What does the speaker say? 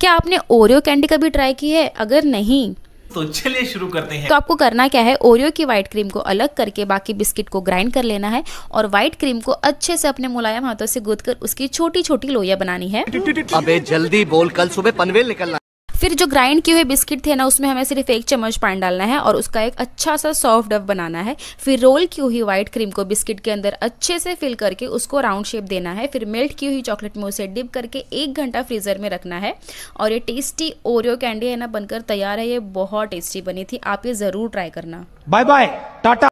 क्या आपने Oreo candy कभी ट्राई की है अगर नहीं तो चलिए शुरू करते हैं तो आपको करना क्या है ओरियो की व्हाइट क्रीम को अलग करके बाकी बिस्किट को ग्राइंड कर लेना है और व्हाइट क्रीम को अच्छे से अपने मुलायम हाथों से गूद कर उसकी छोटी छोटी लोहिया बनानी है अबे जल्दी बोल कल सुबह पनवेल निकलना फिर जो ग्राइंड किए हुए बिस्किट थे ना उसमें हमें सिर्फ एक चम्मच पानी डालना है और उसका एक अच्छा सा सॉफ्ट डव बनाना है फिर रोल की हुई व्हाइट क्रीम को बिस्किट के अंदर अच्छे से फिल करके उसको राउंड शेप देना है फिर मेल्ट की हुई चॉकलेट में उसे डिप करके एक घंटा फ्रीजर में रखना है और ये टेस्टी ओरियो कैंडी है ना बनकर तैयार है ये बहुत टेस्टी बनी थी आप ये ज़रूर ट्राई करना बाय बाय टाटा